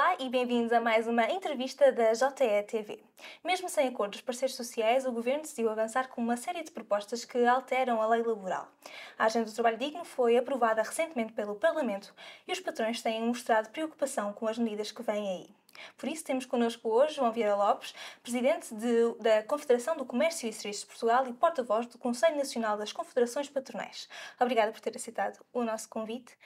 Olá e bem-vindos a mais uma entrevista da TV. Mesmo sem acordo dos parceiros sociais, o Governo decidiu avançar com uma série de propostas que alteram a lei laboral. A Agenda do Trabalho Digno foi aprovada recentemente pelo Parlamento e os patrões têm mostrado preocupação com as medidas que vêm aí. Por isso, temos connosco hoje João Vieira Lopes, presidente de, da Confederação do Comércio e Serviços de Portugal e porta-voz do Conselho Nacional das Confederações Patronais. Obrigada por ter aceitado o nosso convite.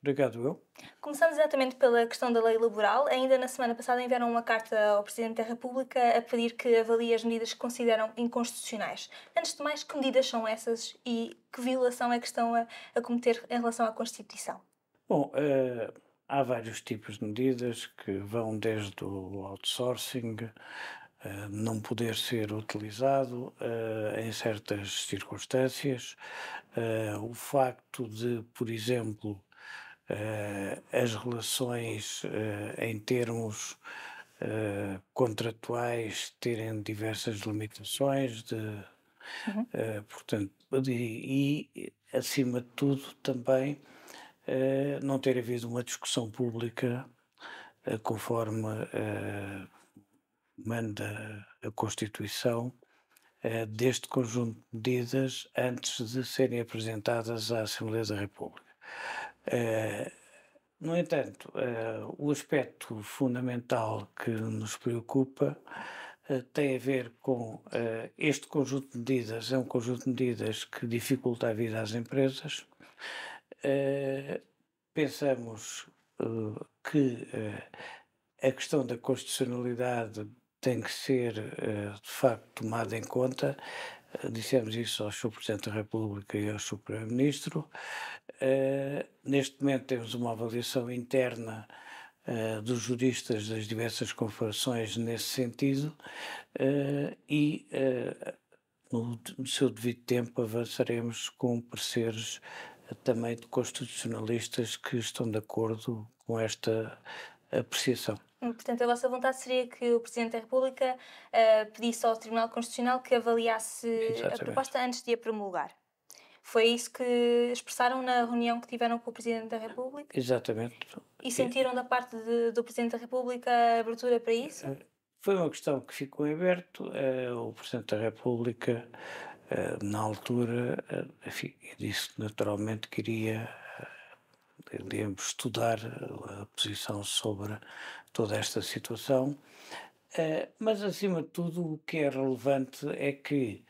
Obrigado, eu. Começamos exatamente pela questão da lei laboral. Ainda na semana passada enviaram uma carta ao Presidente da República a pedir que avalie as medidas que consideram inconstitucionais. Antes de mais, que medidas são essas e que violação é que estão a, a cometer em relação à Constituição? Bom, uh Há vários tipos de medidas que vão desde o outsourcing, eh, não poder ser utilizado eh, em certas circunstâncias, eh, o facto de, por exemplo, as relações em termos contratuais terem diversas limitações de uhum. portanto e, e acima de tudo também eh, não ter havido uma discussão pública eh, conforme eh, manda a Constituição deste conjunto de medidas antes de serem apresentadas à Assembleia da República. No entanto, o aspecto fundamental que nos preocupa tem a ver com este conjunto de medidas, é um conjunto de medidas que dificulta a vida às empresas, eh, pensamos uh, que eh, a questão da constitucionalidade tem que ser, de facto, tomada em conta. Dissemos isso ao Sr. Presidente da República e ao Sr. Primeiro-Ministro. Neste momento temos uma avaliação interna dos juristas das diversas comparações nesse sentido e, no seu devido tempo, avançaremos com pareceres também de constitucionalistas que estão de acordo com esta apreciação. Portanto, a vossa vontade seria que o Presidente da República uh, pedisse ao Tribunal Constitucional que avaliasse Exatamente. a proposta antes de a promulgar. Foi isso que expressaram na reunião que tiveram com o Presidente da República? Exatamente. E sentiram da parte de, do Presidente da República a abertura para isso? Eh, foi uma questão que ficou em aberto. Eh, o Presidente da República eh, na altura, eh, enfim, disse naturalmente que iria eh, estudar a posição sobre toda esta situação, mas acima de tudo o que é relevante é que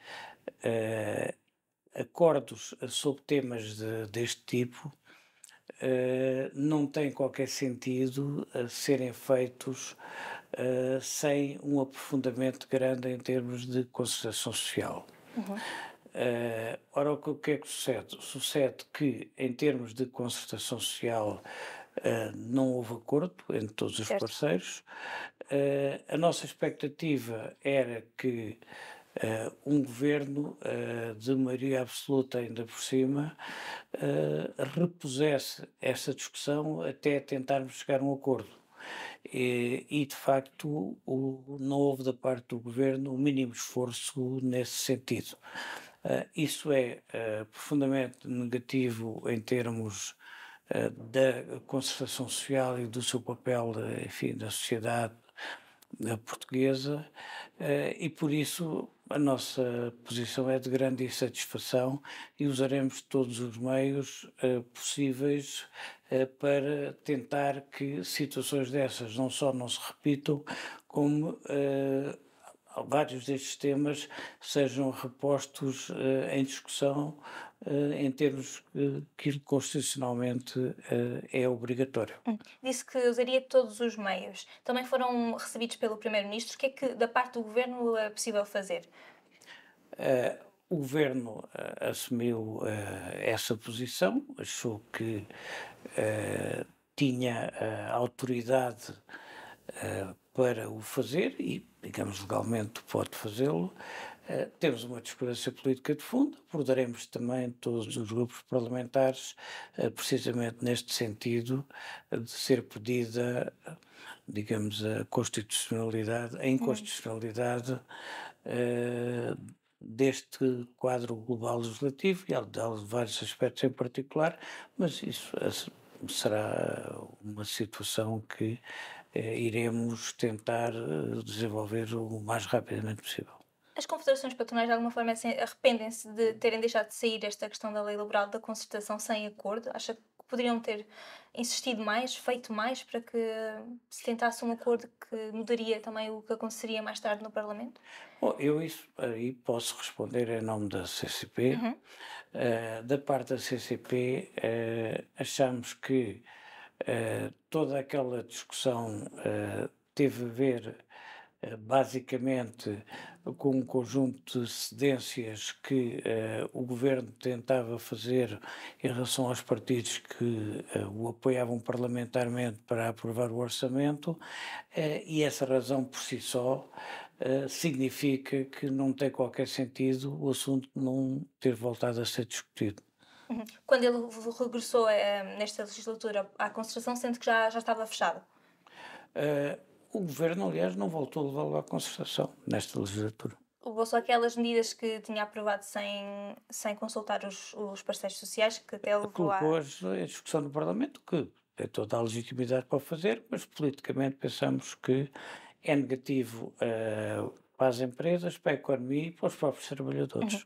acordos sobre temas de, deste tipo não têm qualquer sentido serem feitos sem um aprofundamento grande em termos de concertação social. Uhum. Uh, ora, o que é que sucede? Sucede que, em termos de concertação social, uh, não houve acordo entre todos os certo. parceiros. Uh, a nossa expectativa era que um governo de maioria absoluta, ainda por cima, repusesse essa discussão até tentarmos chegar a um acordo. E, eh, e, de facto, o, não houve da parte do governo o mínimo esforço nesse sentido. Uh, isso é uh, profundamente negativo em termos uh, da concertação social e do seu papel, enfim, sociedade portuguesa, e por isso a nossa posição é de grande insatisfação e usaremos todos os meios possíveis eh, para tentar que situações dessas não só não se repitam, como eh, vários destes temas sejam repostos eh, em discussão em termos que constitucionalmente é obrigatório. Hum. Disse que usaria todos os meios. Também foram recebidos pelo Primeiro-Ministro. O que é que da parte do Governo é possível fazer? Uh, o governo uh, assumiu uh, essa posição, achou que uh, tinha autoridade para o fazer e, digamos, legalmente pode fazê-lo. temos uma discordância política de fundo, abordaremos também todos os grupos parlamentares, precisamente neste sentido de ser pedida, digamos, a constitucionalidade, a inconstitucionalidade deste quadro global legislativo e de vários aspectos em particular, mas isso será uma situação que eh, iremos tentar eh, desenvolver o mais rapidamente possível. As confederações patronais, de alguma forma, é arrependem-se de terem deixado de sair esta questão da lei laboral da concertação sem acordo? Acha poderiam ter insistido mais, feito mais para que se tentasse um acordo que mudaria também o que aconteceria mais tarde no Parlamento? Bom, eu isso aí posso responder em nome da CCP. Uhum. Uh, da parte da CCP, uh, eh, achamos que uh, toda aquela discussão teve a ver eh, basicamente com um conjunto de cedências que uh, o governo tentava fazer em relação aos partidos que uh, o apoiavam parlamentarmente para aprovar o orçamento, uh, e essa razão por si só significa que não tem qualquer sentido o assunto não ter voltado a ser discutido. Uhum. Quando ele regressou nesta legislatura à Constituição, sente que já, já estava fechado? Uh, o governo, aliás, não voltou a levá-lo à concertação nesta legislatura. Ou só aquelas medidas que tinha aprovado sem, sem consultar os, os parceiros sociais, que até levou Colocou a... a discussão no Parlamento, que tem toda a legitimidade para fazer, mas politicamente pensamos que é negativo uh, para as empresas, para a economia e para os próprios trabalhadores. Uhum.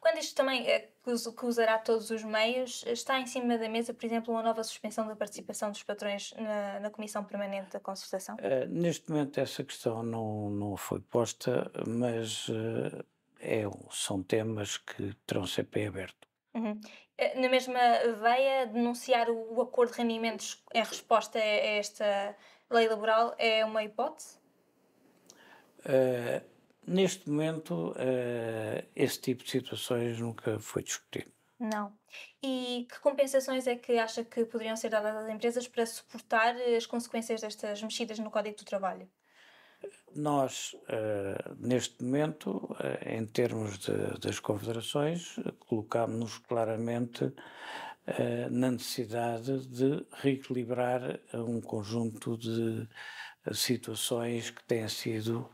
Quando isto também, eh, que usará todos os meios, está em cima da mesa, por exemplo, uma nova suspensão da participação dos patrões na, na Comissão Permanente da consultação? Uh, eh, neste momento essa questão não, não foi posta, mas uh, é, são temas que terão sempre aberto. Uhum. Eh, na mesma veia, denunciar o, o acordo de rendimentos em resposta a esta lei laboral é uma hipótese? Uh, Neste momento, uh, esse tipo de situações nunca foi discutido. Não. E que compensações é que acha que poderiam ser dadas às empresas para suportar eh, as consequências destas mexidas no Código do Trabalho? Nós, uh, neste momento, uh, em termos de, das confederações, colocámos-nos claramente uh, na necessidade de reequilibrar um conjunto de situações que têm sido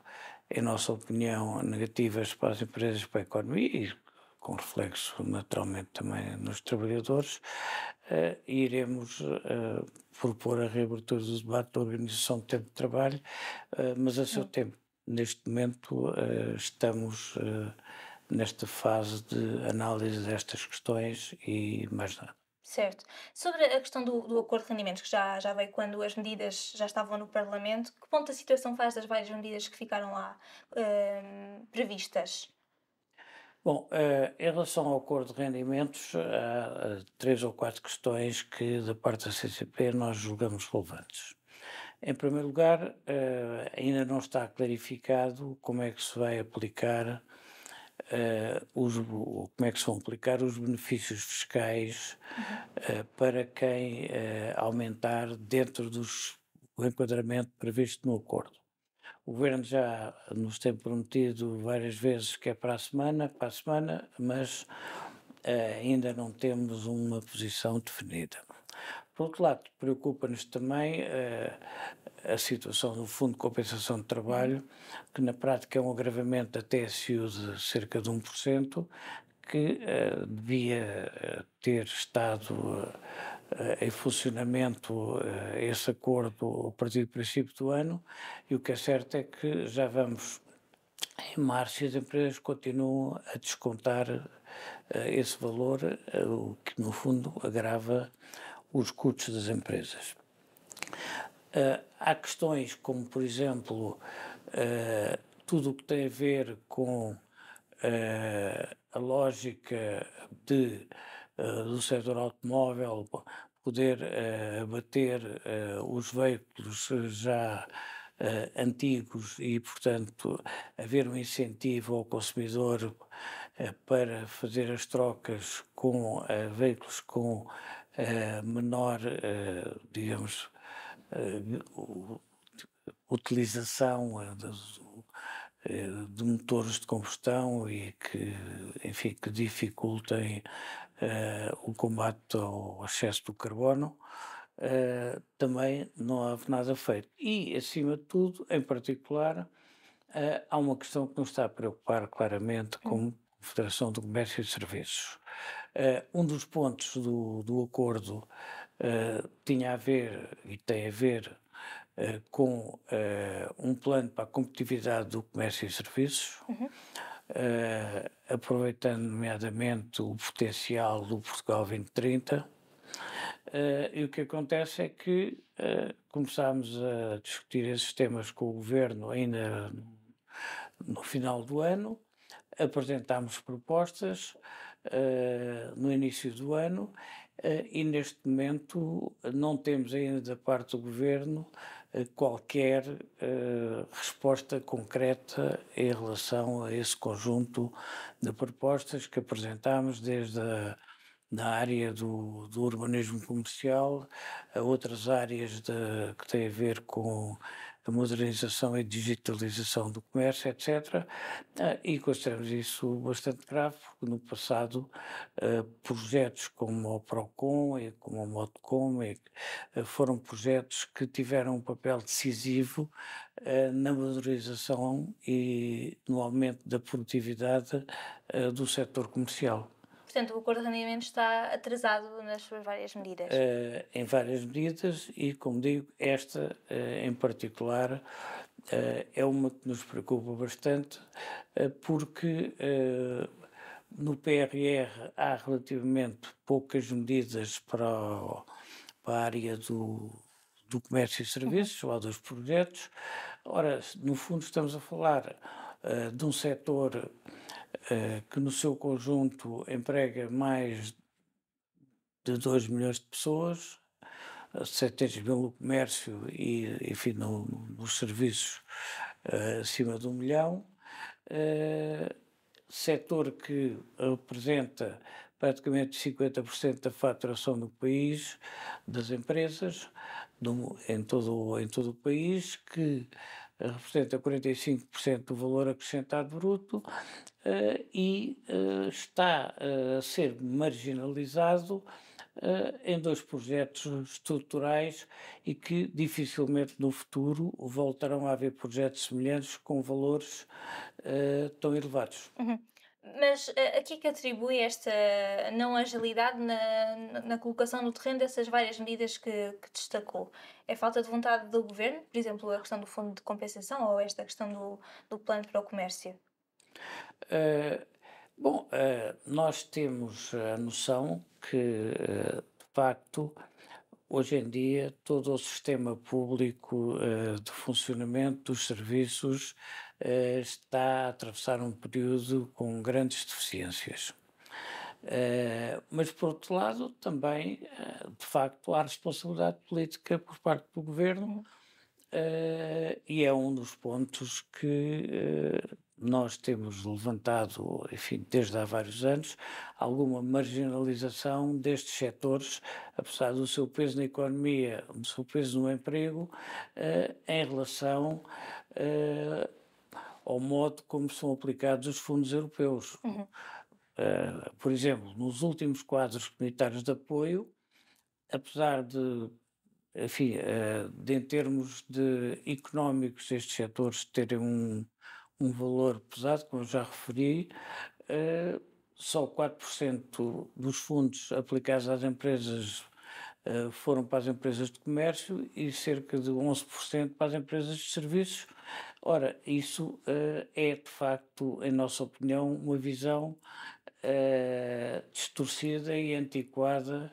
em nossa opinião, negativas para as empresas, para a economia e com reflexo naturalmente também nos trabalhadores, uh, iremos uh, propor a reabertura do debate da organização do tempo de trabalho, uh, mas a seu Não. tempo. Neste momento estamos nesta fase de análise destas questões e mais nada. Certo. Sobre a questão do, do acordo de rendimentos, que já, já veio quando as medidas já estavam no Parlamento, que ponto a situação faz das várias medidas que ficaram lá ehm, previstas? Bom, eh, em relação ao acordo de rendimentos, há eh, eh, três ou quatro questões que, da parte da CCP, nós julgamos relevantes. Em primeiro lugar, ainda não está clarificado como é que se vai aplicar uh, os, como é que se vão aplicar os benefícios fiscais uh, para quem uh, aumentar dentro dos, do enquadramento previsto no acordo. O governo já nos tem prometido várias vezes que é para a semana, para a semana, mas ainda não temos uma posição definida. Por outro lado, preocupa-nos também uh, a situação do Fundo de Compensação de Trabalho, que na prática é um agravamento da TSU de cerca de 1%, que uh, devia eh, ter estado uh, em funcionamento esse acordo a partir do princípio do ano, e o que é certo é que já vamos em março as empresas continuam a descontar uh, esse valor, uh, o que no fundo agrava os custos das empresas. Uh, há questões como, por exemplo, uh, tudo o que tem a ver com uh, a lógica de, do setor automóvel poder abater os veículos já antigos e, portanto, haver um incentivo ao consumidor para fazer as trocas com veículos com eh, menor, eh, digamos, eh, utilização de motores de combustão e que, enfim, que dificultem o combate ao excesso do carbono. Uh, também não há nada feito. E, acima de tudo, em particular, uh, há uma questão que nos está a preocupar claramente hum. como Federação do Comércio e Serviços, Uh, um dos pontos do, do acordo uh, tinha a ver e tem a ver uh, com um plano para a competitividade do comércio e serviços, uhum. aproveitando nomeadamente o potencial do Portugal 2030. e o que acontece é que começámos a discutir esses temas com o governo ainda no final do ano, apresentámos propostas, eh, no início do ano eh, e neste momento não temos ainda da parte do governo eh, qualquer resposta concreta em relação a esse conjunto de propostas que apresentámos desde a na área do, do urbanismo comercial, a outras áreas de, que têm a ver com a modernização e digitalização do comércio, etc. Ah, e consideramos isso bastante grave, porque no passado ah, projetos como o PROCON e como o MODCOM ah, foram projetos que tiveram um papel decisivo na modernização e no aumento da produtividade do setor comercial portanto, o acordo de rendimento está atrasado nas suas várias medidas. Uh, em várias medidas e, como digo, esta uh, em particular uh, é uma que nos preocupa bastante, porque no PRR há relativamente poucas medidas para, o, para a área do, do comércio e serviços, ou dos projetos. Ora, no fundo, estamos a falar de um setor eh, que no seu conjunto emprega mais de 2 milhões de pessoas, 700 mil no comércio e, enfim, no, nos serviços eh, acima de um milhão. Eh, setor que representa praticamente 50% da faturação do país, das empresas, do, em, todo, em todo o país, que representa 45% do valor acrescentado bruto uh, e uh, está uh, a ser marginalizado em dois projetos estruturais e que dificilmente no futuro voltarão a haver projetos semelhantes com valores tão elevados. Uhum. Mas a, eh, a que é que atribui esta não agilidade na, na colocação no terreno dessas várias medidas que, que, destacou? É falta de vontade do governo, por exemplo, a questão do fundo de compensação ou esta questão do, do plano para o comércio? Uh, bom, uh, nós temos a noção que, uh, de facto, hoje em dia todo o sistema público de funcionamento dos serviços eh, está a atravessar um período com grandes deficiências. Eh, mas, por outro lado, também, eh, de facto, há responsabilidade política por parte do governo, e é um dos pontos que nós temos levantado, enfim, desde há vários anos, alguma marginalização destes setores, apesar do seu peso na economia, do seu peso no emprego, em relação ao modo como são aplicados os fundos europeus. Uhum. Uh, por exemplo, nos últimos quadros comunitários de apoio, apesar de, enfim, uh, de em termos de económicos estes setores terem um, um valor pesado, como eu já referi, uh, só 4% dos fundos aplicados às empresas foram para as empresas de comércio e cerca de 11% para as empresas de serviços, Ora, isso uh, é de facto, em nossa opinião, uma visão uh, distorcida e antiquada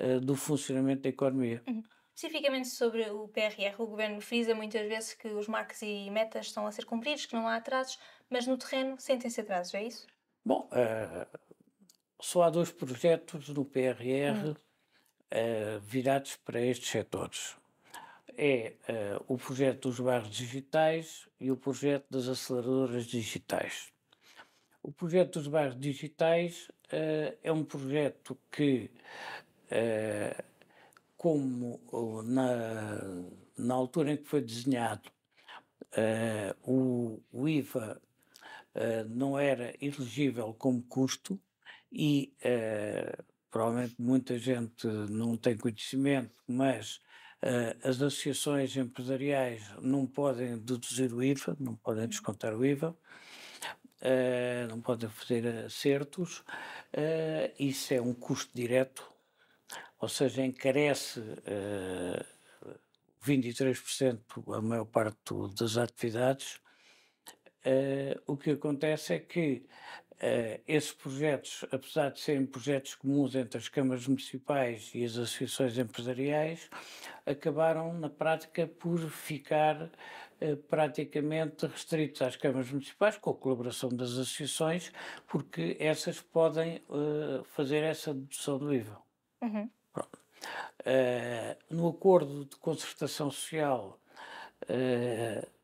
uh, do funcionamento da economia. Uhum. Especificamente sobre o PRR, o governo frisa muitas vezes que os marcos e metas estão a ser cumpridos, que não há atrasos, mas no terreno sentem-se atrasos, é isso? Bom, só há dois projetos do PRR uhum. virados para estes setores é eh, o projeto dos bairros digitais e o projeto das aceleradoras digitais. O projeto dos bairros digitais eh, é um projeto que, eh, como na, na altura em que foi desenhado, o, o IVA não era elegível como custo e provavelmente muita gente não tem conhecimento, mas ah, as associações empresariais não podem deduzir o IVA, não podem descontar o IVA, ah, não podem fazer acertos, ah, isso é um custo direto, ou seja, encarece 23% a maior parte das atividades. o que acontece é que Uh, esses projetos, apesar de serem projetos comuns entre as câmaras municipais e as associações empresariais, acabaram, na prática, por ficar uh, praticamente restritos às câmaras municipais, com a colaboração das associações, porque essas podem uh, fazer essa dedução do IVA. Uhum. no acordo de concertação social,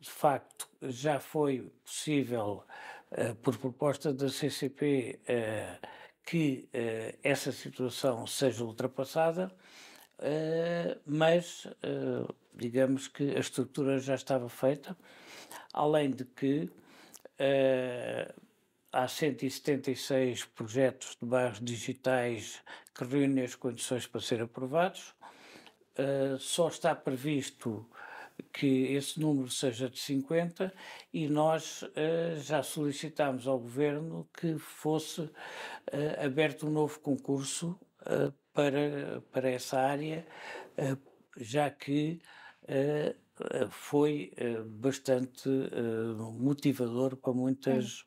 de facto, já foi possível eh, por proposta da CCP, eh, que eh, essa situação seja ultrapassada, mas digamos que a estrutura já estava feita, além de que há 176 projetos de bairros digitais que reúnem as condições para ser aprovados. só está previsto que esse número seja de 50 e nós uh, já solicitámos ao Governo que fosse uh, aberto um novo concurso uh, para, para essa área, já que foi bastante motivador para muitas,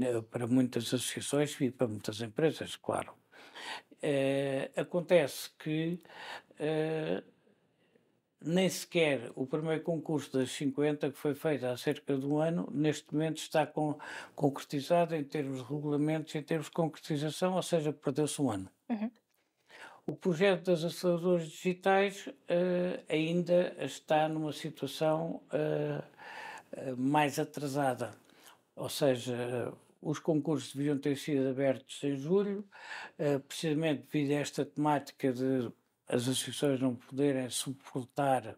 é. para muitas associações e para muitas empresas, claro. acontece que nem sequer o primeiro concurso das 50, que foi feito há cerca de um ano, neste momento está com, concretizado em termos de regulamentos, em termos de concretização, ou seja, perdeu-se um ano. Uhum. O projeto das aceleradoras digitais uh, ainda está numa situação uh, mais atrasada, ou seja, os concursos deviam ter sido abertos em julho, uh, precisamente devido a esta temática de as associações não poderem suportar,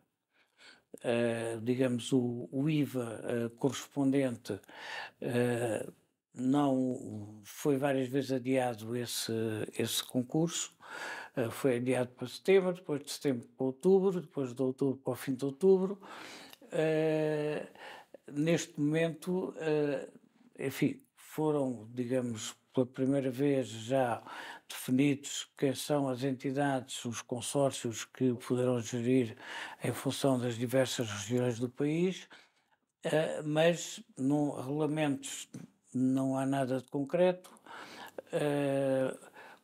uh, digamos, o, o IVA uh, eh, correspondente, eh, não foi várias vezes adiado esse, esse concurso, foi adiado para setembro, depois de setembro para outubro, depois de outubro para o fim de outubro. neste momento, enfim, foram, digamos, pela primeira vez já definidos quem são as entidades, os consórcios que poderão gerir em função das diversas regiões do país, eh, mas no regulamentos não há nada de concreto. Eh,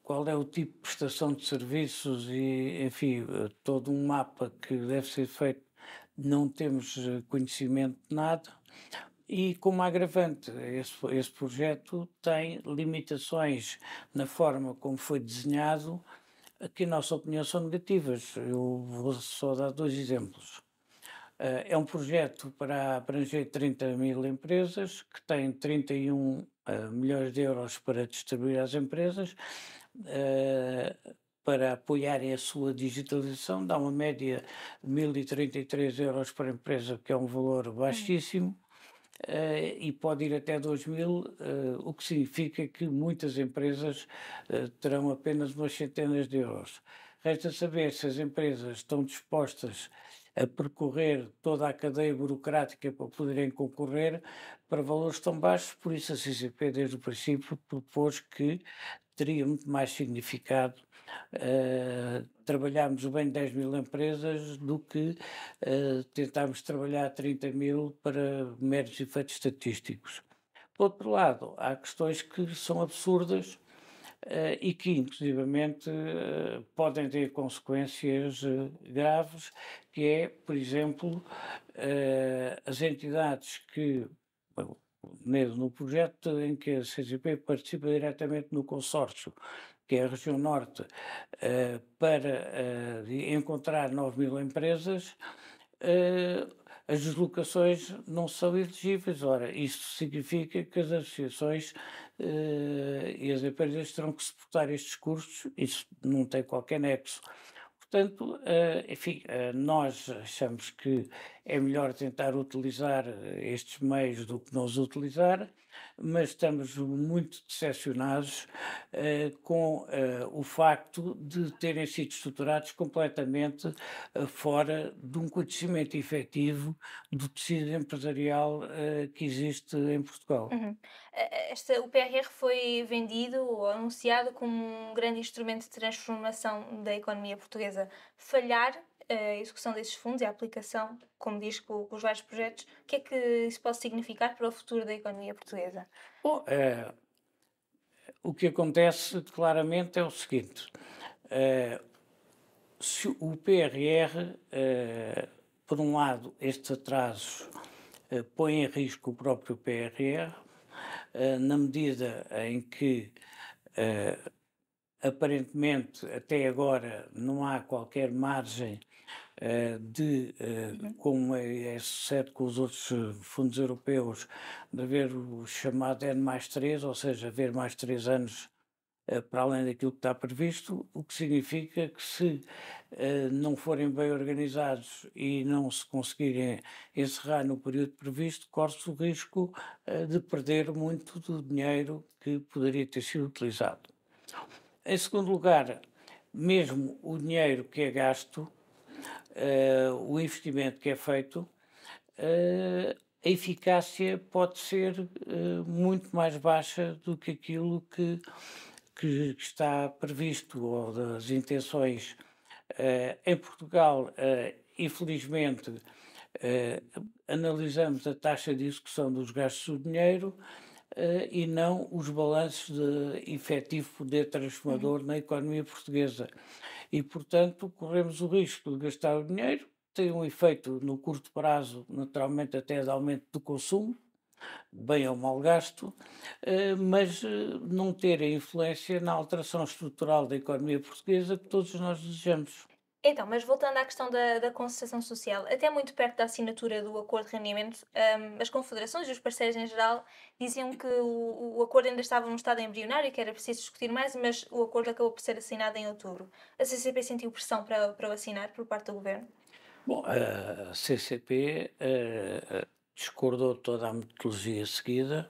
qual é o tipo de prestação de serviços e, enfim, todo um mapa que deve ser feito, não temos eh, conhecimento de nada. E como agravante, esse, esse projeto tem limitações na forma como foi desenhado, que, em nossa opinião, são negativas. Eu vou só dar dois exemplos. Eh, é um projeto para abranger 30 mil empresas, que tem 31 eh, milhões de euros para distribuir às empresas, eh, para apoiarem a sua digitalização, dá uma média de 1.033 euros por empresa, que é um valor hum. baixíssimo. Uh, e pode ir até 2000, uh, eh, o que significa que muitas empresas uh, terão apenas umas centenas de euros. Resta saber se as empresas estão dispostas a percorrer toda a cadeia burocrática para poderem concorrer para valores tão baixos, por isso a CCP desde o princípio propôs que teria muito mais significado eh, trabalharmos bem 10 mil empresas do que uh, eh, tentarmos trabalhar 30 mil para meros efeitos estatísticos. Por outro lado, há questões que são absurdas uh, e que, inclusivamente, uh, podem ter consequências uh, graves, que é, por exemplo, as entidades que. Bom, no projeto em que a CGP participa diretamente no consórcio, que é a região norte, eh, para eh, encontrar 9 mil empresas, eh, as deslocações não são elegíveis. Ora, isso significa que as associações e as empresas terão que suportar estes custos, isso não tem qualquer nexo. Portanto, enfim, nós achamos que é melhor tentar utilizar eh, estes meios do que não os utilizar, mas estamos muito decepcionados eh, com eh, o facto de terem sido estruturados completamente fora de um conhecimento efetivo do tecido empresarial que existe em Portugal. Uhum. Esta, o PRR foi vendido ou anunciado como um grande instrumento de transformação da economia portuguesa. Falhar a execução desses fundos e a aplicação, como diz, com, os vários projetos, o que é que isso pode significar para o futuro da economia portuguesa? Bom, é, o que acontece claramente é o seguinte: é, se o PRR, é, por um lado, estes atrasos é, põem em risco o próprio PRR, é, na medida em que é, aparentemente até agora não há qualquer margem eh, de, como é certo com os outros eh, fundos europeus, de haver o chamado N mais 3, ou seja, haver mais 3 anos eh, para além daquilo que está previsto, o que significa que se não forem bem organizados e não se conseguirem encerrar no período previsto, corre-se o risco de perder muito do dinheiro que poderia ter sido utilizado. Em segundo lugar, mesmo o dinheiro que é gasto, uh, o investimento que é feito, uh, a eficácia pode ser uh, muito mais baixa do que aquilo que, que, que está previsto ou das intenções. em Portugal, infelizmente, analisamos a taxa de execução dos gastos do dinheiro. Uh, e não os balanços de efetivo poder transformador uhum. na economia portuguesa. E, portanto, corremos o risco de gastar o dinheiro, tem um efeito no curto prazo, naturalmente, até de aumento do consumo, bem ou mal gasto, eh, mas eh, não ter a influência na alteração estrutural da economia portuguesa que todos nós desejamos. Então, mas voltando à questão da, da social, até muito perto da assinatura do acordo de rendimento, um, as confederações e os parceiros em geral diziam que o, o acordo ainda estava num estado embrionário e que era preciso discutir mais, mas o acordo acabou por ser assinado em outubro. A CCP sentiu pressão para, para o assinar por parte do governo? Bom, a CCP uh, eh, eh, discordou toda a metodologia seguida,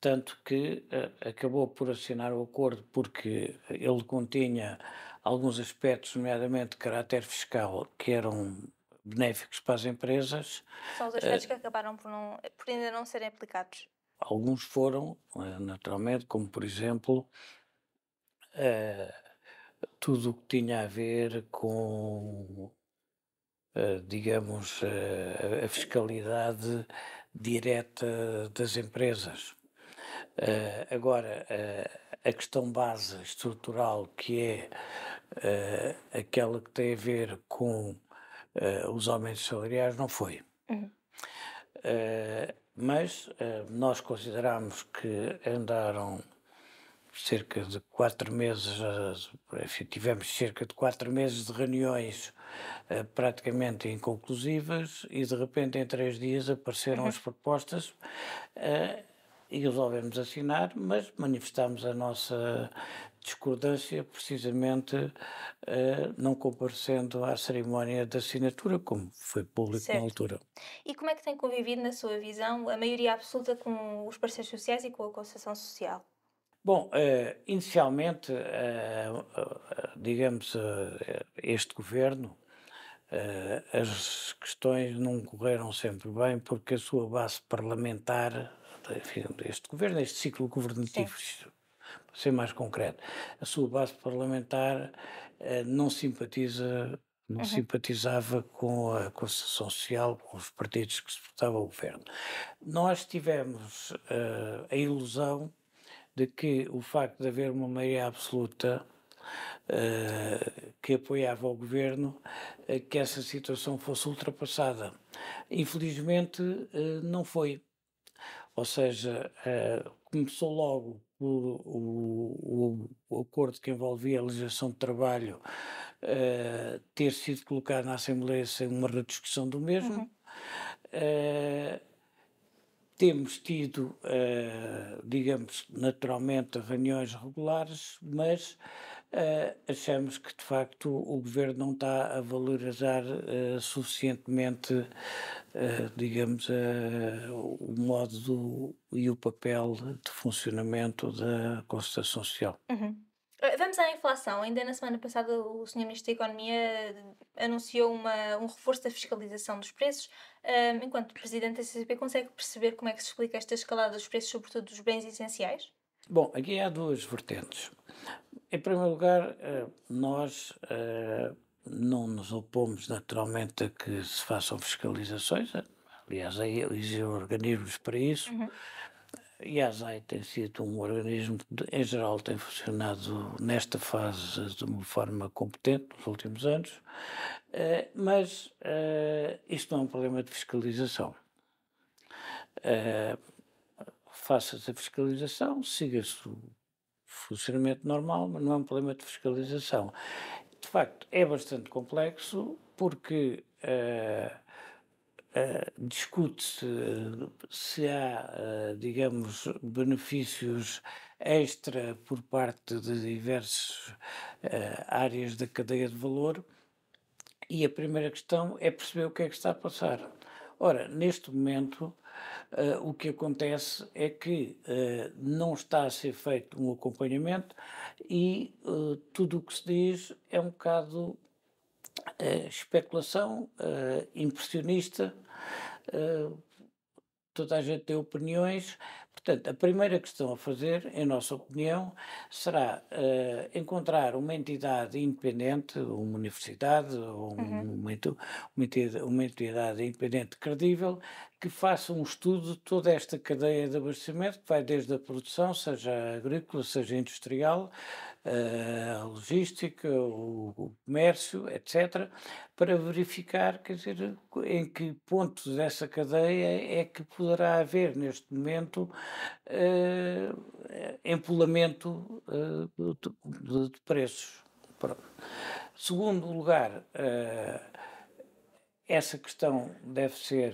tanto que eh, acabou por assinar o acordo porque ele continha alguns aspectos, nomeadamente de caráter fiscal, que eram benéficos para as empresas. São os aspectos uh, que acabaram por, não, por ainda não serem aplicados. Alguns foram, eh, naturalmente, como por exemplo, uh, tudo o que tinha a ver com, uh, digamos, a fiscalidade direta das empresas. agora, a questão base estrutural, que é uh, aquela que tem a ver com uh, os aumentos salariais, não foi. Uhum. Uh, mas nós consideramos que andaram cerca de quatro meses, enfim, tivemos cerca de quatro meses de reuniões uh, praticamente inconclusivas e de repente em três dias apareceram uhum. as propostas uh, e resolvemos assinar, mas manifestamos a nossa discordância precisamente uh, não comparecendo à cerimónia da assinatura, como foi público certo. na altura. E como é que tem convivido, na sua visão, a maioria absoluta com os parceiros sociais e com a concessão social? Bom, uh, inicialmente, uh, digamos, este governo, as questões não correram sempre bem porque a sua base parlamentar enfim, este governo, este ciclo governativo, para ser mais concreto, a sua base parlamentar eh, não simpatiza, não uhum. simpatizava com a Constituição social, com os partidos que suportavam o governo. Nós tivemos eh, a ilusão de que o facto de haver uma maioria absoluta Uh, que apoiava o governo uh, que essa situação fosse ultrapassada. Infelizmente, uh, não foi. Ou seja, eh, começou logo o, o, o, acordo que envolvia a legislação de trabalho uh, ter sido colocado na Assembleia sem uma rediscussão do mesmo. Uhum. Uh, temos tido, digamos, naturalmente reuniões regulares, mas Uh, achamos que de facto o governo não está a valorizar uh, suficientemente, uh, digamos, o modo do, e o papel de funcionamento da constituição social. Uhum. Vamos à inflação. Ainda na semana passada, o Sr. Ministro da Economia anunciou uma, um reforço da fiscalização dos preços. Um, enquanto Presidente da CCP, consegue perceber como é que se explica esta escalada dos preços, sobretudo dos bens essenciais? Bom, aqui há duas vertentes. Em primeiro lugar, eh, nós eh, não nos opomos naturalmente a que se façam fiscalizações, aliás, existem organismos para isso, uhum. e a ASAI tem sido um organismo que, em geral, tem funcionado nesta fase de uma forma competente nos últimos anos, eh, mas isto não é um problema de fiscalização. Faça-se a fiscalização, siga-se o funcionamento normal, mas não é um problema de fiscalização. De facto, é bastante complexo porque uh, uh, discute-se se há, uh, digamos, benefícios extra por parte de diversas áreas da cadeia de valor. E a primeira questão é perceber o que é que está a passar. Ora, neste momento, Uh, o que acontece é que uh, não está a ser feito um acompanhamento e uh, tudo o que se diz é um bocado especulação impressionista. toda a gente tem opiniões. Portanto, a primeira questão a fazer, em nossa opinião, será encontrar uma entidade independente, uma universidade, ou uhum. uma, uma, entidade, uma entidade independente credível, que faça um estudo de toda esta cadeia de abastecimento, que vai desde a produção, seja agrícola, seja industrial, eh, a logística, o, comércio, etc., para verificar quer dizer, em que ponto dessa cadeia é que poderá haver, neste momento, eh, empolamento eh, de, de, preços. Pronto. Segundo lugar, uh, essa questão deve ser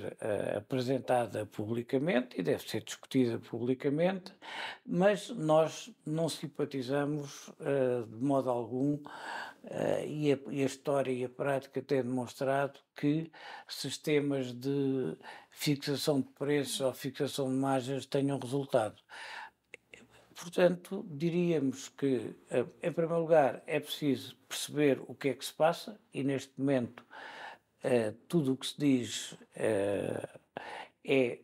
uh, apresentada publicamente e deve ser discutida publicamente, mas nós não simpatizamos uh, de modo algum, uh, e, a, e, a, história e a prática têm demonstrado que sistemas de fixação de preços ou fixação de margens tenham resultado. Portanto, diríamos que, em primeiro lugar, é preciso perceber o que é que se passa e, neste momento, eh, tudo o que se diz uh, é,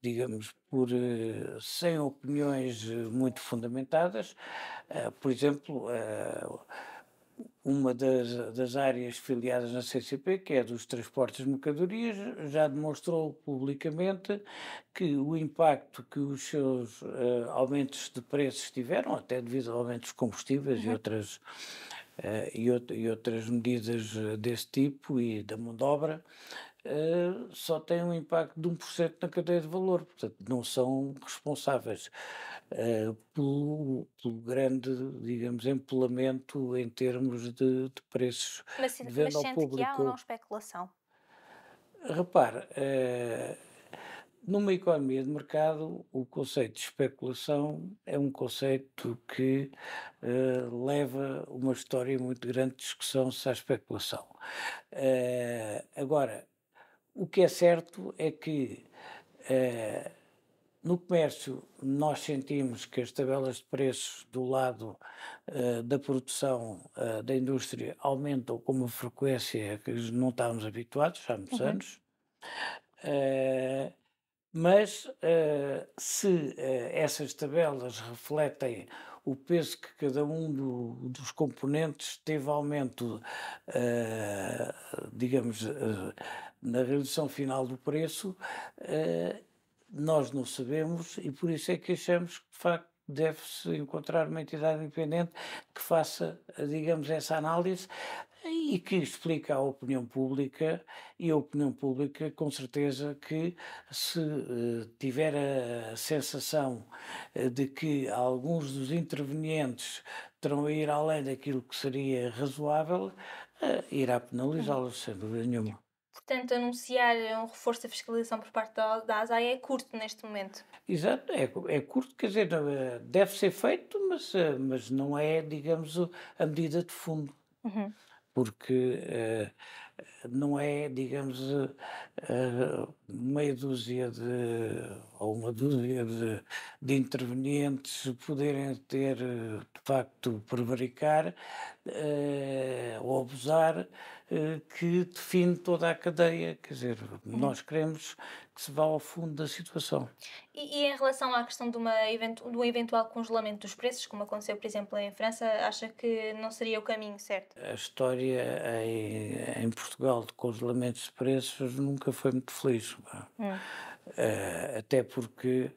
digamos, por, uh, sem opiniões muito fundamentadas. por exemplo, uma das, das, áreas filiadas na CCP, que é a dos transportes de mercadorias, já demonstrou publicamente que o impacto que os seus uh, aumentos de preços tiveram, até devido a aumentos de combustíveis uhum. e outras eh, e, outras medidas eh, desse tipo e da mão de obra, eh, só têm um impacto de 1% na cadeia de valor, portanto não são responsáveis pelo, pelo grande, digamos, empolamento em termos de, de preços mas, de venda mas ao público. Mas sente que há ou não especulação? Repare, numa economia de mercado, o conceito de especulação é um conceito que uh, leva uma história muito grande de discussão se há especulação. Uh, agora, o que é certo é que uh, no comércio nós sentimos que as tabelas de preços do lado da produção da indústria aumentam com uma frequência que não estávamos habituados há muitos uhum. anos. Uh, mas uh, se uh, essas tabelas refletem o peso que cada um do, dos componentes teve aumento, uh, digamos, na redução final do preço, nós não sabemos e por isso é que achamos que, de facto, deve-se encontrar uma entidade independente que faça, digamos, essa análise, e que explica à opinião pública, e a opinião pública, com certeza, que se eh, tiver a, sensação eh, de que alguns dos intervenientes terão a ir além daquilo que seria razoável, eh, irá penalizá-los, uhum. sem dúvida nenhuma. Portanto, anunciar um reforço da fiscalização por parte da, da ASAI é curto neste momento. Exato, é, é curto, quer dizer, deve ser feito, mas, mas não é, digamos, a medida de fundo. Uhum porque uh, não é, digamos, uh, meia dúzia de, ou uma dúzia de, de intervenientes poderem ter, eh, de facto, prevaricar uh, ou abusar eh, que define toda a cadeia. Quer dizer, nós queremos que se vá ao fundo da situação. E, e em relação à questão de uma eventu do eventual congelamento dos preços, como aconteceu, por exemplo, em França, acha que não seria o caminho certo? A história em, em Portugal de congelamento de preços nunca foi muito feliz. É? Hum. Uh, até porque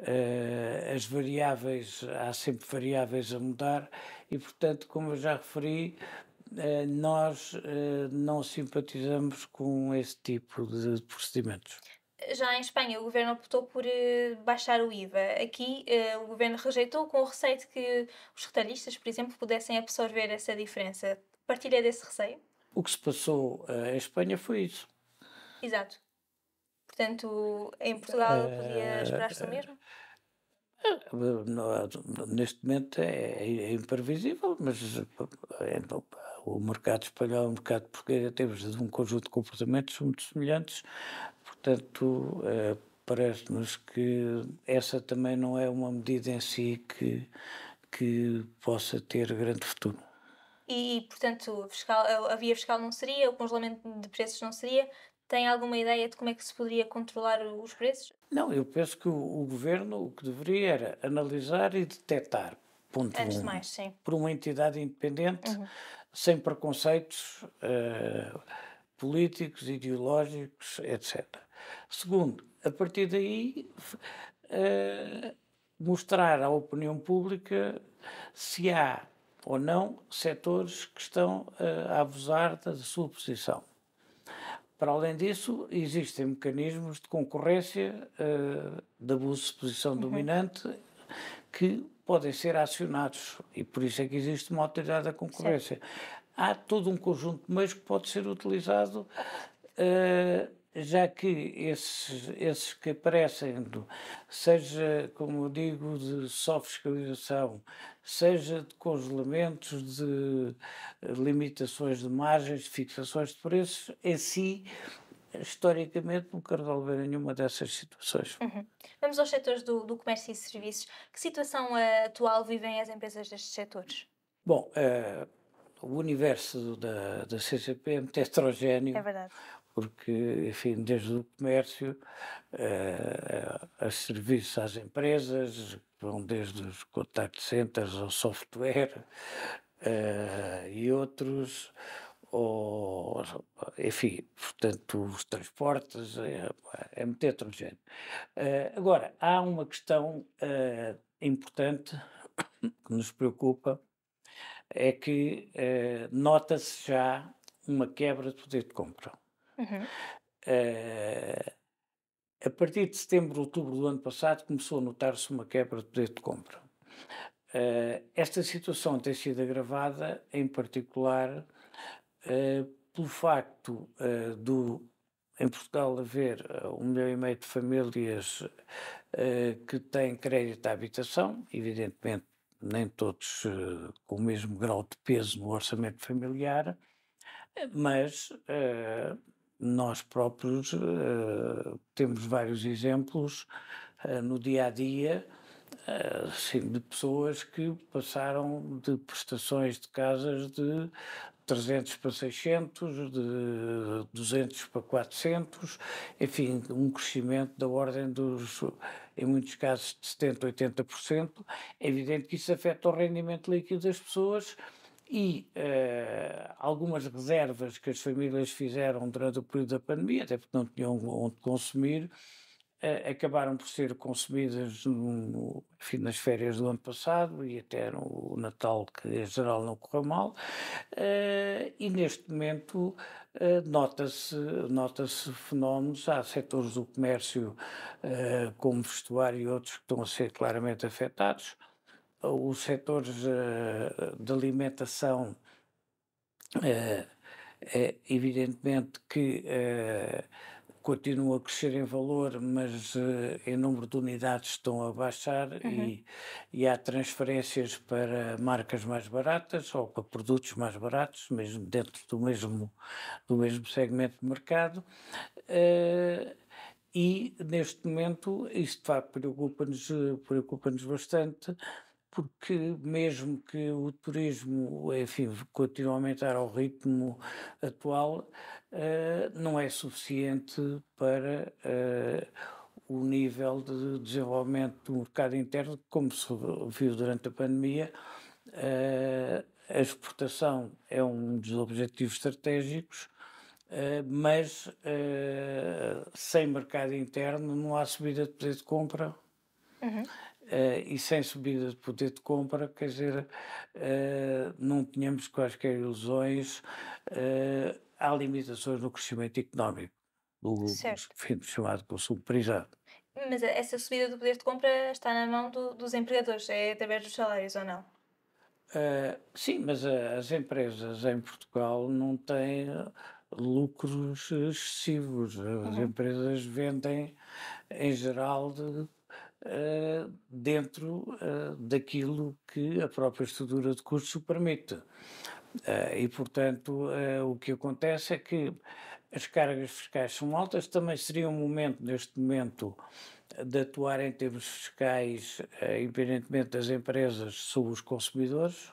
uh, as variáveis, há sempre variáveis a mudar e, portanto, como eu já referi, eh, nós eh, não simpatizamos com esse tipo de procedimentos. Já em Espanha, o governo optou por eh, baixar o IVA. Aqui, o governo rejeitou com o receio de que os retalhistas, por exemplo, pudessem absorver essa diferença. Partilha desse receio? O que se passou em Espanha foi isso. Exato. Portanto, em Portugal podia esperar-se o mesmo? Neste momento é, é imprevisível, mas então, o mercado espanhol e o mercado português temos um conjunto de comportamentos muito semelhantes, portanto, eh, parece-nos que essa também não é uma medida em si que, que possa ter grande futuro. E, portanto, fiscal, a via fiscal não seria, o congelamento de preços não seria, tem alguma ideia de como é que se poderia controlar os preços? Não, eu penso que o, o governo o que deveria era analisar e detectar. Ponto Antes um, de mais, sim. Por uma entidade independente, uhum sem preconceitos uh, políticos, ideológicos, etc. Segundo, a partir daí, uh, mostrar à opinião pública se há ou não setores que estão uh, a abusar da sua posição. Para além disso, existem mecanismos de concorrência, uh, de abuso de posição uhum. dominante, que podem ser acionados e por isso é que existe uma autoridade da concorrência. Certo. Há todo um conjunto de meios que pode ser utilizado, uh, já que esses, esses que aparecem, seja, como eu digo, de só fiscalização, seja de congelamentos, de limitações de margens, de fixações de preços, em si historicamente nunca resolveram nenhuma dessas situações. Uhum. Vamos aos setores do, do, comércio e serviços. Que situação uh, atual vivem as empresas destes setores? Bom, uh, o universo da, da CCP é muito heterogéneo. É verdade. Porque, enfim, desde o comércio, uh, a serviços às empresas, vão desde os contact centers ao software uh, e outros, ou, enfim, portanto, os transportes, é, é muito heterogéneo. Uh, agora, há uma questão uh, importante que nos preocupa, é que uh, nota-se já uma quebra de poder de compra. Uhum. a partir de setembro, outubro do ano passado, começou a notar-se uma quebra de poder de compra. esta situação tem sido agravada, em particular, eh, pelo facto uh, do em Portugal haver eh, um milhão e meio de famílias uh, que têm crédito à habitação, evidentemente nem todos uh, com o mesmo grau de peso no orçamento familiar, mas uh, nós próprios temos vários exemplos no dia a dia de pessoas que passaram de prestações de casas de 300 para 600, de 200 para 400, enfim, um crescimento da ordem dos, em muitos casos, de 70%, 80%. É evidente que isso afeta o rendimento líquido das pessoas e uh, algumas reservas que as famílias fizeram durante o período da pandemia, até porque não tinham onde consumir, acabaram por ser consumidas no, enfim, nas férias do ano passado e até no Natal, que em geral não correu mal, eh, e neste momento eh, nota-se nota fenómenos, há setores do comércio eh, como vestuário e outros que estão a ser claramente afetados, os setores de alimentação é evidentemente que continua a crescer em valor, mas uh, em número de unidades estão a baixar uhum. e, e, há transferências para marcas mais baratas ou para produtos mais baratos, mesmo dentro do mesmo, do mesmo segmento de mercado. Uh, e neste momento isto preocupa-nos preocupa, -nos, preocupa -nos bastante porque mesmo que o turismo enfim, continue a aumentar ao ritmo atual, eh, não é suficiente para eh, o nível de desenvolvimento do mercado interno, como se viu durante a pandemia. Eh, a exportação é um dos objetivos estratégicos, mas sem mercado interno não há subida de poder de compra. Uhum uh, e sem subida de poder de compra, quer dizer, uh, não tínhamos quaisquer ilusões, uh, há limitações no crescimento económico do chamado consumo privado. Mas essa subida do poder de compra está na mão do, dos empregadores, é através dos salários ou não? Uh, sim, mas as empresas em Portugal não têm lucros excessivos. As uhum. empresas vendem, em geral, de eh, dentro uh, daquilo que a própria estrutura de custo permite. Uh, e, portanto, o que acontece é que as cargas fiscais são altas, também seria um momento, neste momento, de atuar em termos fiscais, independentemente das empresas, sobre os consumidores.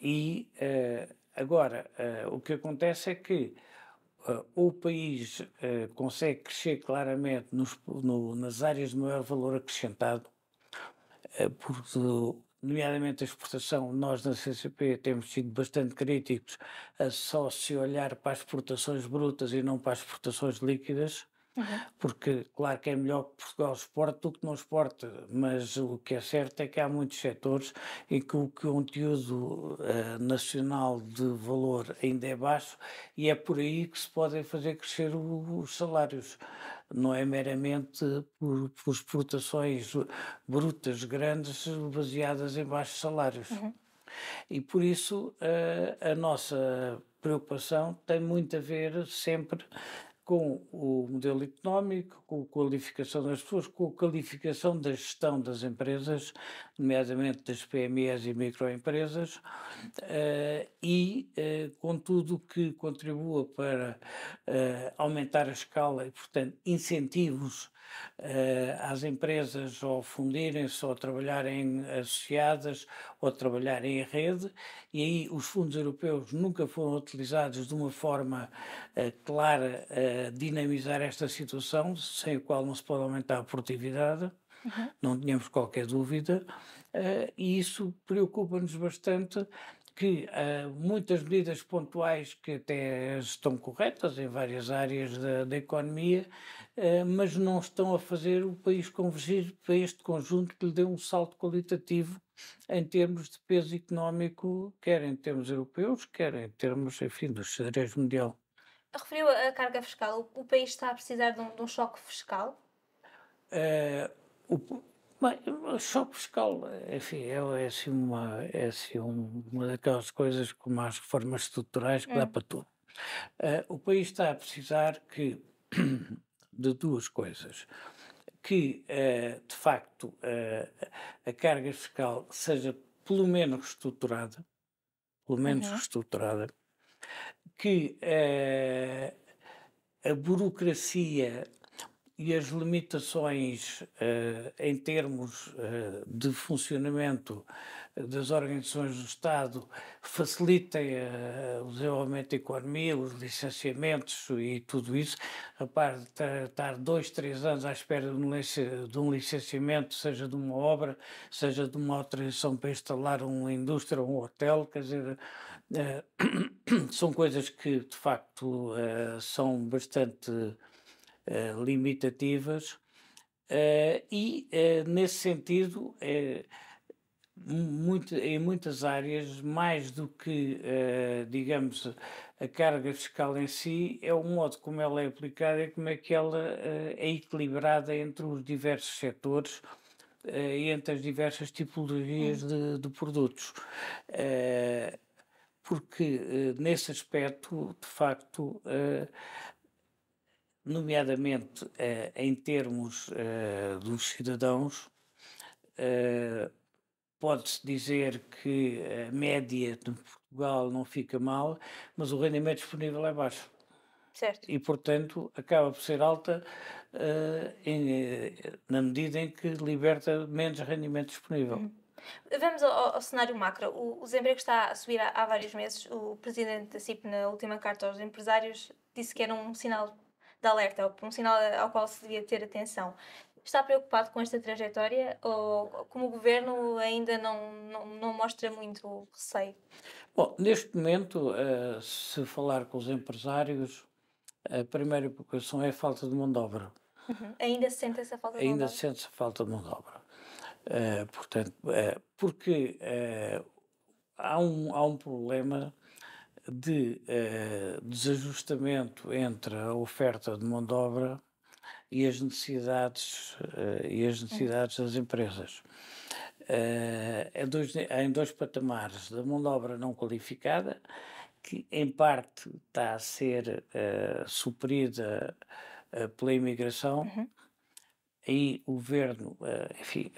e agora, o que acontece é que uh, o país uh, consegue crescer claramente nos, no, nas áreas de maior valor acrescentado, uh, porque, nomeadamente a exportação, nós na CCP temos sido bastante críticos a só se olhar para as exportações brutas e não para as exportações líquidas, Uhum. Porque, claro que é melhor que Portugal exporte do que não exporte, mas o que é certo é que há muitos setores em que o conteúdo uh, nacional de valor ainda é baixo e é por aí que se podem fazer crescer o, os salários. Não é meramente por, por, exportações brutas grandes baseadas em baixos salários. Uhum. E por isso uh, a nossa preocupação tem muito a ver sempre com o modelo económico, com a qualificação das pessoas, com a qualificação da gestão das empresas, nomeadamente das PMEs e microempresas, eh, e eh, com tudo que contribua para eh, aumentar a escala e, portanto, incentivos eh, às empresas ou fundirem-se ou trabalharem associadas ou trabalharem em rede, e aí os fundos europeus nunca foram utilizados de uma forma eh, clara a eh, dinamizar esta situação, sem o qual não se pode aumentar a produtividade. Uhum. Não tínhamos qualquer dúvida, e isso preocupa-nos bastante que uh, muitas medidas pontuais que até estão corretas em várias áreas da, da economia eh, mas não estão a fazer o país convergir para este conjunto que lhe dê um salto qualitativo em termos de peso económico, quer em termos europeus, quer em termos, enfim, do xadrez mundial. Referiu a carga fiscal. O país está a precisar de um, de um choque fiscal? É, o, bem, o choque fiscal, enfim, é, é, assim uma, é assim uma daquelas coisas como as reformas estruturais que hum. dá para tudo. Eh, o país está a precisar que de duas coisas. Que, eh, de facto, eh, a carga fiscal seja pelo menos reestruturada, pelo menos uhum. reestruturada, que eh, a burocracia e as limitações em termos de funcionamento das organizações do Estado facilitem uh, o desenvolvimento da economia, os licenciamentos e tudo isso. Repare, estar dois, três anos à espera de um licenciamento, seja de uma obra, seja de uma autorização para instalar uma indústria ou um hotel, quer dizer, uh, são coisas que de facto uh, são bastante limitativas. e nesse sentido, muito, em muitas áreas, mais do que, uh, digamos, a carga fiscal em si, é o modo como ela é aplicada e como é que ela uh, é equilibrada entre os diversos setores uh, e entre as diversas tipologias de, de produtos. porque nesse aspecto, de facto, nomeadamente em termos dos cidadãos, pode-se dizer que a média de Portugal não fica mal, mas o rendimento disponível é baixo. Certo. E, portanto, acaba por ser alta uh, em, eh, na medida em que liberta menos rendimento disponível. Uhum. Vamos ao, ao, cenário macro. O, o desemprego está a subir há, há, vários meses. O presidente da CIP, na última carta aos empresários, disse que era um sinal de alerta, um sinal ao qual se devia ter atenção está preocupado com esta trajetória ou, como o governo, ainda não, não, não mostra muito receio? Bom, neste momento, uh, se falar com os empresários, a primeira preocupação é a falta de mão de obra. Uhum. Ainda se sente essa falta de Ainda mão de obra? Ainda se sente a falta de mão de obra. Uh, portanto, uh, porque há, um, há um problema de desajustamento entre a oferta de mão de obra e as necessidades, uh, e as necessidades das empresas. Uh, é dois, é em dois patamares, da mão de obra não qualificada, que em parte está a ser uh, suprida pela imigração, uhum. o governo, enfim,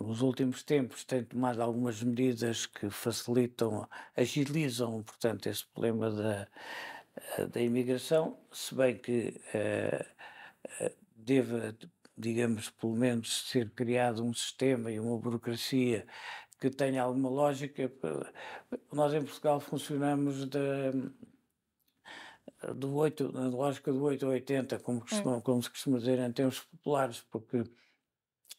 nos últimos tempos tem tomado algumas medidas que facilitam, agilizam, portanto, esse problema da, da imigração, se bem que uh, deva, digamos, pelo menos ser criado um sistema e uma burocracia que tenha alguma lógica. Nós em Portugal funcionamos da do 8, na lógica do 8 a 80, como, hum. costuma, é. como se costuma dizer em termos populares, porque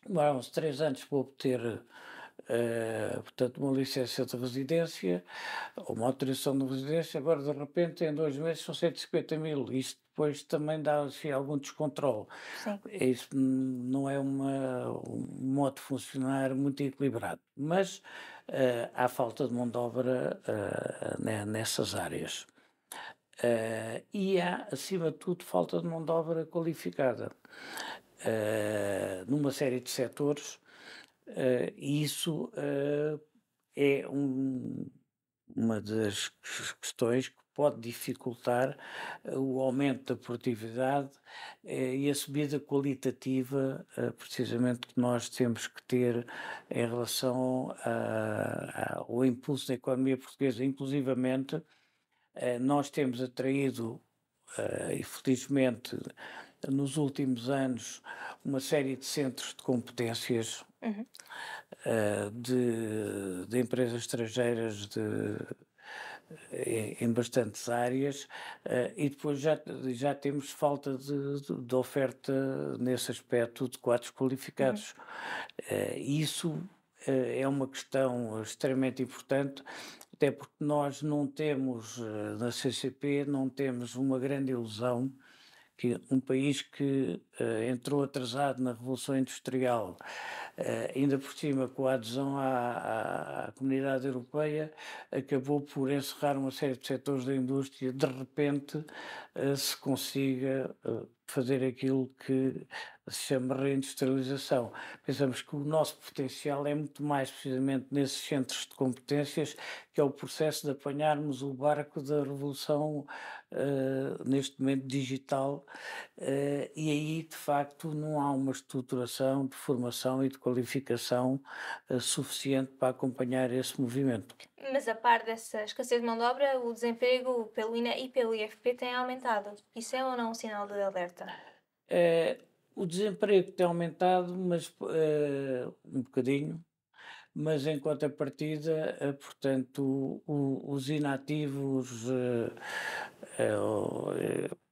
demoraram-se três anos para obter, uh, portanto, uma licença de residência, uma autorização de residência, agora de repente em dois meses são 150 mil, isto depois também dá-se assim, algum descontrole. Sim. Isso não é uma, um modo de funcionar muito equilibrado, mas uh, há falta de mão de obra uh, né, nessas áreas. Uh, e há, acima de tudo, falta de mão de obra qualificada numa série de setores, e isso é um, uma das questões que pode dificultar eh, o aumento da produtividade eh, e a subida qualitativa, eh, precisamente, que nós temos que ter em relação a, ao impulso da economia portuguesa. Inclusivamente, nós temos atraído, e felizmente, nos últimos anos, uma série de centros de competências uhum. de, de empresas estrangeiras de em bastantes áreas eh, e depois já, já temos falta de, de oferta nesse aspecto de quadros qualificados. Uhum. Eh, isso eh, é uma questão extremamente importante, até porque nós não temos na CCP, não temos uma grande ilusão que um país que uh, entrou atrasado na Revolução Industrial, uh, ainda por cima com a adesão à, à, à, comunidade europeia, acabou por encerrar uma série de setores da indústria, de repente uh, se consiga fazer aquilo que se chama reindustrialização. Pensamos que o nosso potencial é muito mais precisamente nesses centros de competências, que é o processo de apanharmos o barco da revolução eh, neste momento digital, uh, e aí de facto não há uma estruturação de formação e de qualificação uh, suficiente para acompanhar esse movimento. Mas a par dessa escassez de mão de obra, o desemprego pelo INE e pelo IFP tem aumentado. Isso é ou não um sinal de alerta? É, o desemprego tem aumentado, mas um bocadinho, mas em contrapartida, portanto, o, o, os inativos, é,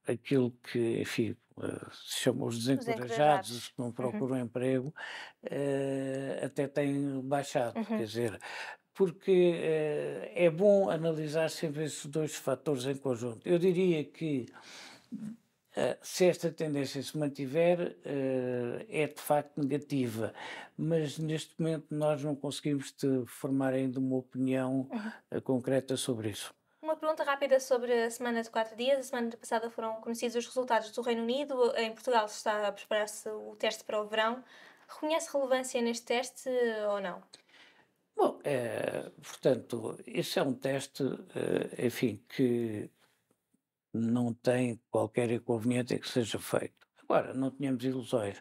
é, aquilo que, enfim, eh, se chamam os desencorajados, os que não uhum. procuram uhum. emprego, eh, até tem baixado, uhum. quer dizer, porque eh, é bom analisar sempre esses dois fatores em conjunto. Eu diria que se esta tendência se mantiver, é de facto negativa, mas neste momento nós não conseguimos formar ainda uma opinião uhum. concreta sobre isso uma pergunta rápida sobre a semana de quatro dias. A semana passada foram conhecidos os resultados do Reino Unido. Em Portugal está a preparar-se o teste para o verão. Reconhece relevância neste teste ou não? Bom, é, portanto, esse é um teste, eh, enfim, que não tem qualquer inconveniente em que seja feito. Agora, não tínhamos ilusões.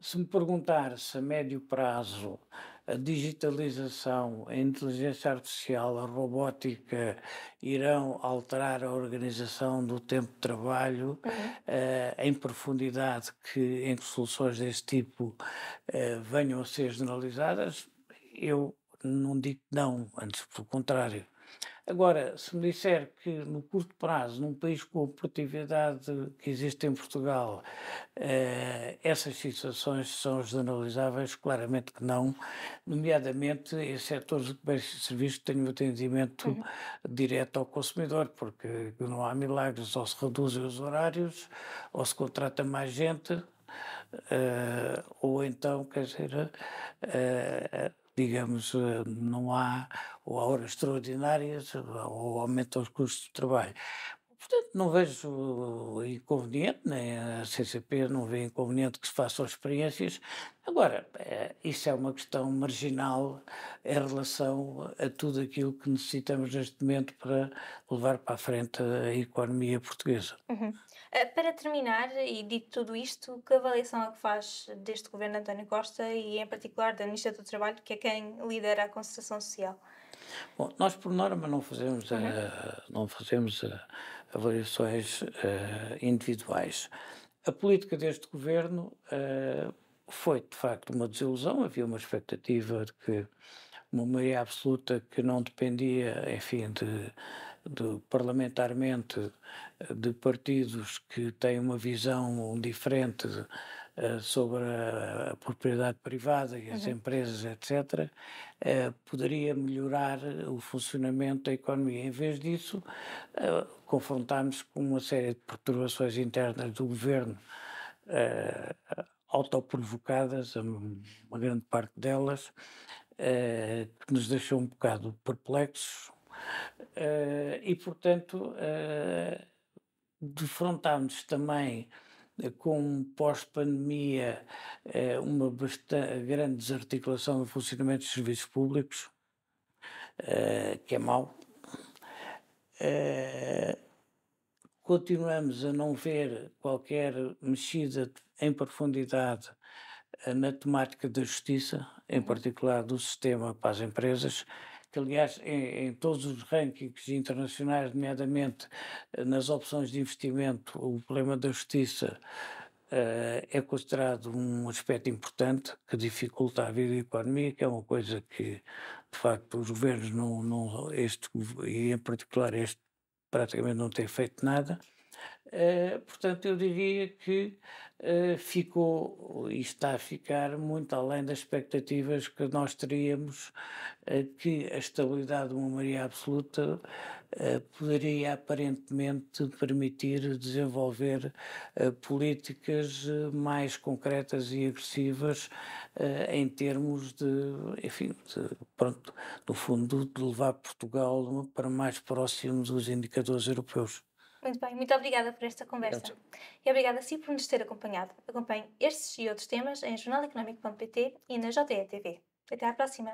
Se me perguntar se a médio prazo a digitalização, a inteligência artificial, a robótica irão alterar a organização do tempo de trabalho uhum. uh, em profundidade que, em que soluções desse tipo uh, venham a ser generalizadas, eu não digo não, antes pelo contrário. Agora, se me disser que no curto prazo, num país com a produtividade que existe em Portugal, eh, essas situações são generalizáveis, claramente que não, nomeadamente em setores de comércio e serviços que têm um atendimento uhum. direto ao consumidor, porque não há milagres, ou se reduzem os horários, ou se contrata mais gente, eh, ou então, quer dizer, eh, digamos, eh, não há ou há horas extraordinárias ou aumentam os custos de trabalho. Portanto, não vejo inconveniente, nem a CCP não vê inconveniente que se façam experiências. Agora, é, isso é uma questão marginal em relação a tudo aquilo que necessitamos neste momento para levar para a frente a economia portuguesa. Uhum. Eh, para terminar, e dito tudo isto, que avaliação é que faz deste governo António Costa e, em particular, da Ministra do Trabalho, que é quem lidera a concertação social? Bom, nós, por norma, não fazemos, uhum. uh, não fazemos uh, avaliações uh, individuais. A política deste governo foi, de facto, uma desilusão. Havia uma expectativa de que uma maioria absoluta que não dependia, enfim, de de, parlamentarmente de partidos que têm uma visão diferente de, eh, sobre a, a, propriedade privada e as uhum. empresas, etc., eh, poderia melhorar o funcionamento da economia. Em vez disso, eh, confrontámos com uma série de perturbações internas do governo. Eh, autoprovocadas, uma grande parte delas, eh, que nos deixou um bocado perplexos, Uh, e, portanto, uh, eh, defrontámos-nos também eh, com pós-pandemia uma bastante, grande desarticulação do funcionamento dos serviços públicos, que é mau. Continuamos a não ver qualquer mexida em profundidade na temática da justiça, em particular do sistema para as empresas, que aliás em, em, todos os rankings internacionais, nomeadamente eh, nas opções de investimento, o problema da justiça uh, é considerado um aspecto importante que dificulta a vida económica, que é uma coisa que de facto os governos não, não este, e em particular este praticamente não tem feito nada. Eh, portanto, eu diria que eh, ficou e está a ficar muito além das expectativas que nós teríamos eh, que a estabilidade de uma maioria absoluta poderia aparentemente permitir desenvolver políticas mais concretas e agressivas em termos de, enfim, de, pronto, no fundo, de levar Portugal para mais próximo dos indicadores europeus. Muito bem, muito obrigada por esta conversa. E obrigada a si por nos ter acompanhado. Acompanhe estes e outros temas em jornaleconomico.pt e na JETV. Até à próxima!